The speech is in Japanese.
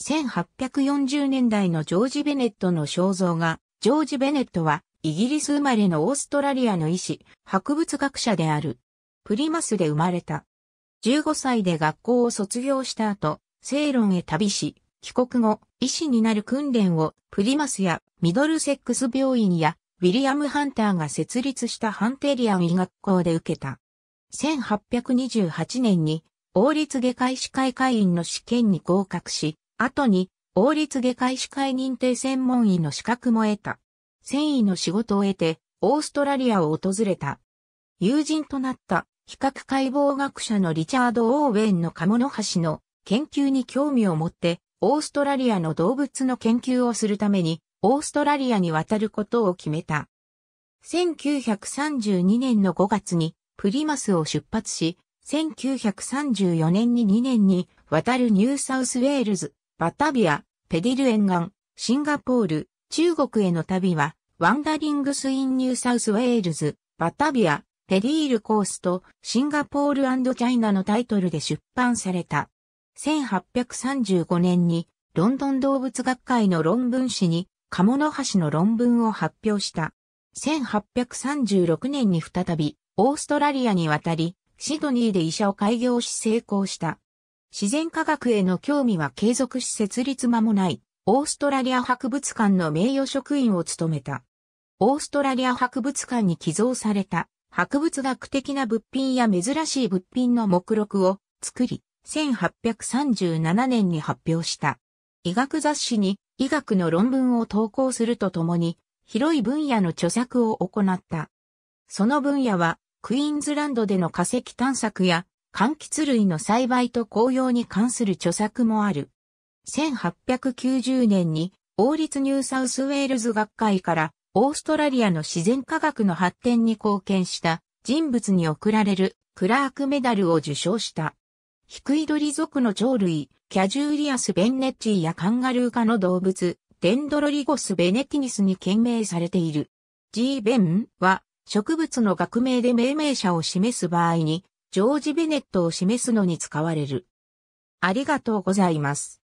1840年代のジョージ・ベネットの肖像画、ジョージ・ベネットは、イギリス生まれのオーストラリアの医師、博物学者である。プリマスで生まれた。15歳で学校を卒業した後、セイロンへ旅し、帰国後、医師になる訓練をプリマスやミドルセックス病院やウィリアム・ハンターが設立したハンテリアン医学校で受けた。1828年に王立外科医師会会員の試験に合格し、後に、王立外科医師会認定専門医の資格も得た。繊維の仕事を得て、オーストラリアを訪れた。友人となった比較解剖学者のリチャード・オーウェンのカモノハシの研究に興味を持って、オーストラリアの動物の研究をするために、オーストラリアに渡ることを決めた。1932年の5月にプリマスを出発し、1934年に2年に渡るニューサウスウェールズバタビア、ペディル沿岸、シンガポール、中国への旅は、ワンダリングスインニューサウスウェールズ、バタビア、ペディールコースとシンガポールチャイナのタイトルで出版された。1835年に、ロンドン動物学会の論文誌に、カモノハシの論文を発表した。1836年に再び、オーストラリアに渡り、シドニーで医者を開業し成功した。自然科学への興味は継続し設立間もない、オーストラリア博物館の名誉職員を務めた。オーストラリア博物館に寄贈された、博物学的な物品や珍しい物品の目録を作り、1837年に発表した。医学雑誌に医学の論文を投稿するとともに、広い分野の著作を行った。その分野は、クイーンズランドでの化石探索や柑橘類の栽培と紅葉に関する著作もある。1890年に王立ニューサウスウェールズ学会からオーストラリアの自然科学の発展に貢献した人物に贈られるクラークメダルを受賞した。ヒクイドリ族の鳥類、キャジューリアス・ベンネッチーやカンガルー科の動物、デンドロリゴス・ベネティニスに懸命されている。G ベンは植物の学名で命名者を示す場合にジョージ・ベネットを示すのに使われる。ありがとうございます。